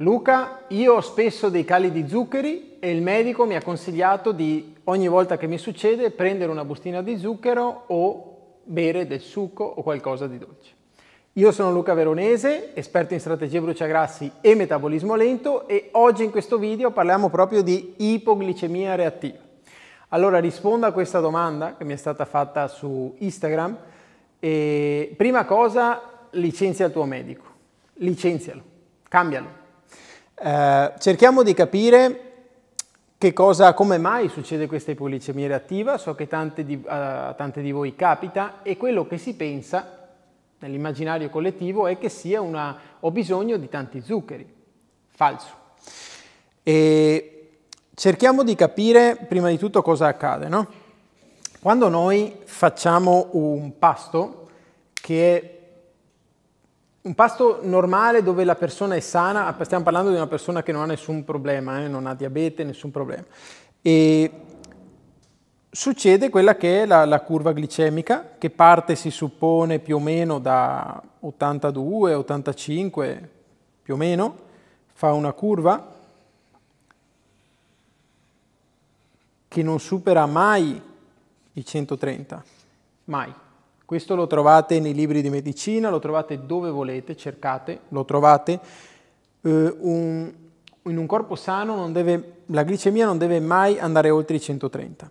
Luca, io ho spesso dei cali di zuccheri e il medico mi ha consigliato di ogni volta che mi succede prendere una bustina di zucchero o bere del succo o qualcosa di dolce. Io sono Luca Veronese, esperto in strategie bruciagrassi e metabolismo lento e oggi in questo video parliamo proprio di ipoglicemia reattiva. Allora rispondo a questa domanda che mi è stata fatta su Instagram e prima cosa licenzia il tuo medico, licenzialo, cambialo, eh, cerchiamo di capire che cosa, come mai succede questa ipoglicemia reattiva, so che tante di, a eh, tante di voi capita e quello che si pensa nell'immaginario collettivo è che sia una ho bisogno di tanti zuccheri. Falso. E cerchiamo di capire prima di tutto cosa accade, no? Quando noi facciamo un pasto che è un pasto normale dove la persona è sana, stiamo parlando di una persona che non ha nessun problema, eh, non ha diabete, nessun problema. E succede quella che è la, la, curva glicemica, che parte si suppone più o meno da 82, 85, più o meno, fa una curva che non supera mai i 130, mai. Questo lo trovate nei libri di medicina, lo trovate dove volete, cercate, lo trovate. Eh, un, in un corpo sano deve, la glicemia non deve mai andare oltre i 130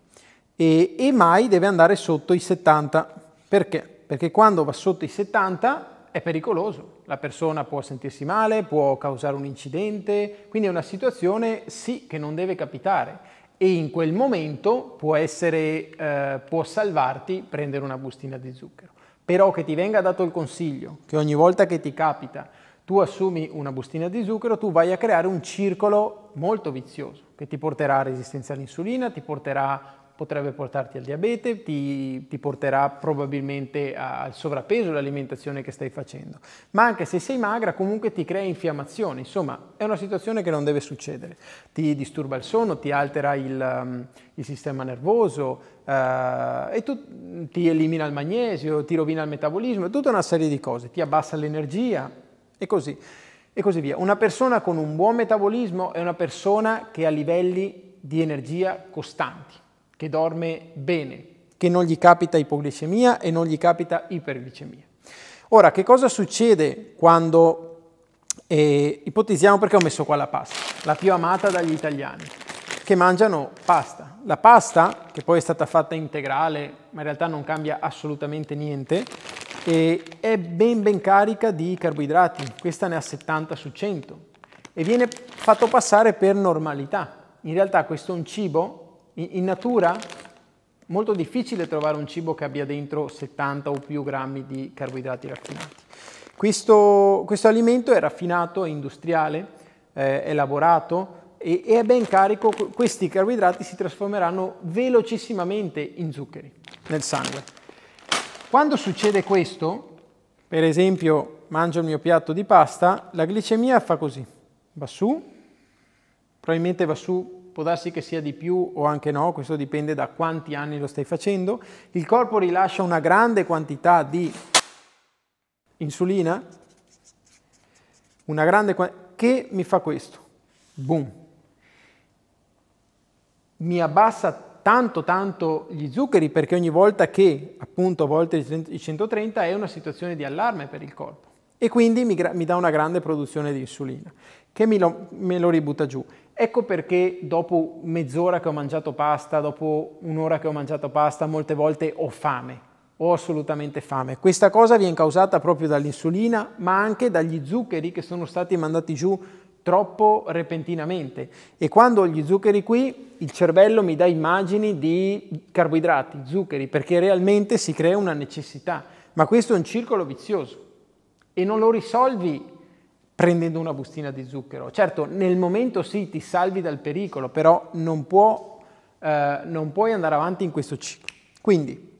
e, e mai deve andare sotto i 70. Perché? Perché quando va sotto i 70 è pericoloso, la persona può sentirsi male, può causare un incidente, quindi è una situazione sì che non deve capitare e in quel momento può, essere, eh, può salvarti prendere una bustina di zucchero. Però che ti venga dato il consiglio che ogni volta che ti capita tu assumi una bustina di zucchero, tu vai a creare un circolo molto vizioso che ti porterà a resistenza all'insulina, ti porterà potrebbe portarti al diabete, ti, ti porterà probabilmente al sovrappeso l'alimentazione che stai facendo. Ma anche se sei magra comunque ti crea infiammazione, insomma è una situazione che non deve succedere. Ti disturba il sonno, ti altera il, um, il sistema nervoso eh, e tu, ti elimina il magnesio, ti rovina il metabolismo, tutta una serie di cose, ti abbassa l'energia e così e così via. Una persona con un buon metabolismo è una persona che ha livelli di energia costanti che dorme bene, che non gli capita ipoglicemia e non gli capita iperglicemia. Ora, che cosa succede quando e eh, ipotizziamo perché ho messo qua la pasta, la più amata dagli italiani, che mangiano pasta. La pasta, che poi è stata fatta integrale, ma in realtà non cambia assolutamente niente, è ben ben carica di carboidrati, questa ne ha 70 su 100 e viene fatto passare per normalità. In realtà questo è un cibo in natura molto difficile trovare un cibo che abbia dentro 70 o più grammi di carboidrati raffinati. Questo, questo alimento è raffinato, è industriale, eh, lavorato e, e è ben carico. Questi carboidrati si trasformeranno velocissimamente in zuccheri nel sangue. Quando succede questo, per esempio mangio il mio piatto di pasta, la glicemia fa così, va su, probabilmente va su può darsi che sia di più o anche no, questo dipende da quanti anni lo stai facendo. Il corpo rilascia una grande quantità di insulina, una grande quantità, che mi fa questo, boom, mi abbassa tanto tanto gli zuccheri perché ogni volta che appunto a volte i 130 è una situazione di allarme per il corpo e quindi mi, mi dà una grande produzione di insulina che mi lo, me lo ributta giù. Ecco perché dopo mezz'ora che ho mangiato pasta, dopo un'ora che ho mangiato pasta, molte volte ho fame, ho assolutamente fame. Questa cosa viene causata proprio dall'insulina, ma anche dagli zuccheri che sono stati mandati giù troppo repentinamente. E quando ho gli zuccheri qui, il cervello mi dà immagini di carboidrati, zuccheri, perché realmente si crea una necessità. Ma questo è un circolo vizioso e non lo risolvi prendendo una bustina di zucchero. Certo, nel momento sì, ti salvi dal pericolo, però non, può, eh, non puoi andare avanti in questo ciclo. Quindi,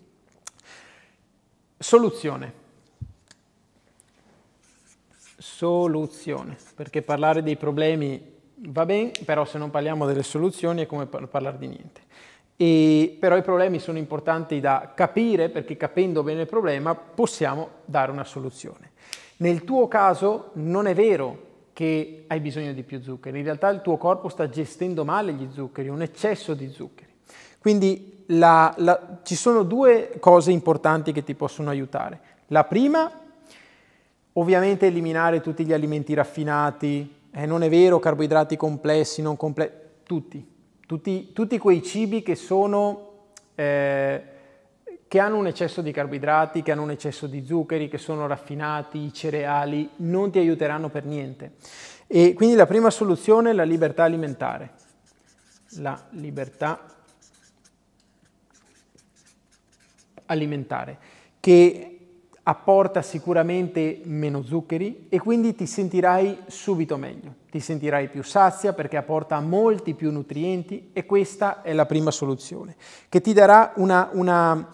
soluzione. Soluzione, perché parlare dei problemi va bene, però se non parliamo delle soluzioni è come parlare di niente. E, però i problemi sono importanti da capire perché capendo bene il problema possiamo dare una soluzione. Nel tuo caso non è vero che hai bisogno di più zuccheri, in realtà il tuo corpo sta gestendo male gli zuccheri, un eccesso di zuccheri. Quindi la, la, ci sono due cose importanti che ti possono aiutare. La prima, ovviamente eliminare tutti gli alimenti raffinati, eh, non è vero, carboidrati complessi, non complessi, tutti, tutti, tutti, quei cibi che sono... Eh, che hanno un eccesso di carboidrati, che hanno un eccesso di zuccheri, che sono raffinati, i cereali, non ti aiuteranno per niente. E quindi la prima soluzione è la libertà alimentare. La libertà alimentare, che apporta sicuramente meno zuccheri e quindi ti sentirai subito meglio, ti sentirai più sazia perché apporta molti più nutrienti e questa è la prima soluzione, che ti darà una, una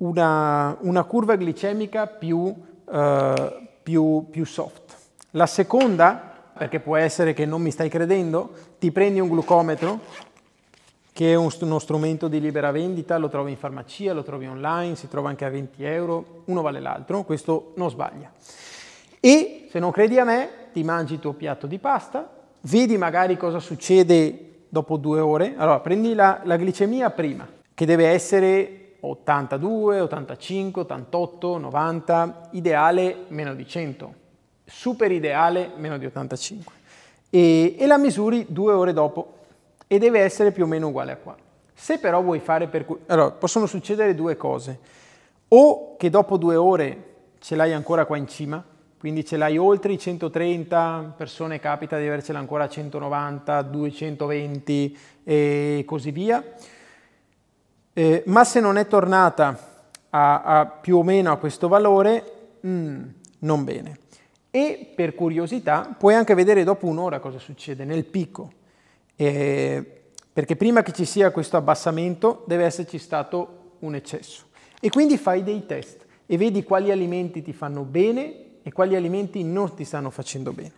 una, una curva glicemica più, eh, più, più soft. La seconda, perché può essere che non mi stai credendo, ti prendi un glucometro, che è uno strumento di libera vendita, lo trovi in farmacia, lo trovi online, si trova anche a 20 euro, uno vale l'altro, questo non sbaglia. E se non credi a me, ti mangi il tuo piatto di pasta, vedi magari cosa succede dopo due ore. Allora, prendi la, la glicemia prima, che deve essere 82, 85, 88, 90, ideale meno di 100, super ideale meno di 85 e, e la misuri due ore dopo e deve essere più o meno uguale a qua. Se però vuoi fare per cui... Allora, possono succedere due cose. O che dopo due ore ce l'hai ancora qua in cima, quindi ce l'hai oltre i 130, persone capita di avercela ancora a 190, 220 e così via eh, ma se non è tornata a, a più o meno a questo valore, mm, non bene. E per curiosità puoi anche vedere dopo un'ora cosa succede nel picco, eh, perché prima che ci sia questo abbassamento deve esserci stato un eccesso. E quindi fai dei test e vedi quali alimenti ti fanno bene e quali alimenti non ti stanno facendo bene.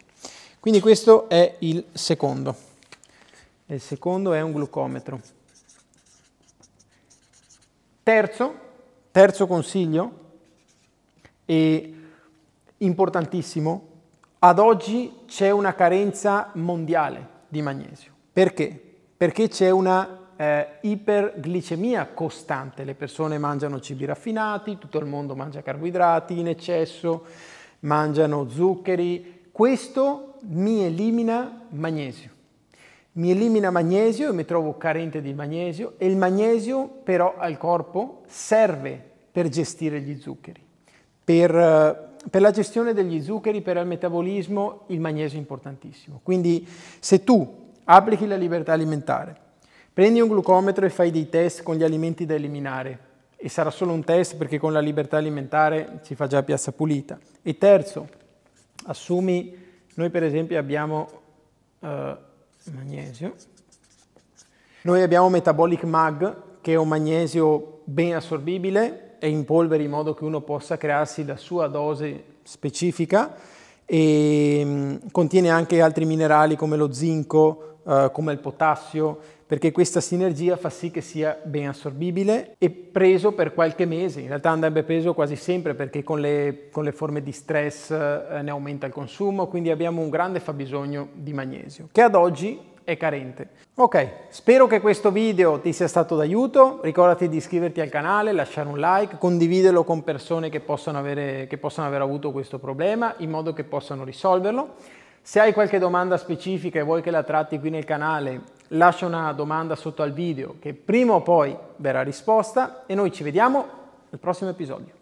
Quindi questo è il secondo. Il secondo è un glucometro. Terzo, terzo consiglio, e importantissimo, ad oggi c'è una carenza mondiale di magnesio. Perché? Perché c'è una eh, iperglicemia costante, le persone mangiano cibi raffinati, tutto il mondo mangia carboidrati in eccesso, mangiano zuccheri, questo mi elimina magnesio mi elimina magnesio e mi trovo carente di magnesio e il magnesio però al corpo serve per gestire gli zuccheri. Per, eh, per, la gestione degli zuccheri, per il metabolismo, il magnesio è importantissimo. Quindi se tu applichi la libertà alimentare, prendi un glucometro e fai dei test con gli alimenti da eliminare, e sarà solo un test perché con la libertà alimentare si fa già piazza pulita. E terzo, assumi, noi per esempio abbiamo... Eh, magnesio. Noi abbiamo Metabolic Mag, che è un magnesio ben assorbibile e in polvere in modo che uno possa crearsi la sua dose specifica e contiene anche altri minerali come lo zinco, eh, come il potassio perché questa sinergia fa sì che sia ben assorbibile e preso per qualche mese. In realtà andrebbe preso quasi sempre perché con le, con le forme di stress eh, ne aumenta il consumo, quindi abbiamo un grande fabbisogno di magnesio, che ad oggi è carente. Ok, spero che questo video ti sia stato d'aiuto, ricordati di iscriverti al canale, lasciare un like, condividerlo con persone che possano, avere, che possano aver avuto questo problema in modo che possano risolverlo. Se hai qualche domanda specifica e vuoi che la tratti qui nel canale, lascia una domanda sotto al video che prima o poi verrà risposta e noi ci vediamo al prossimo episodio.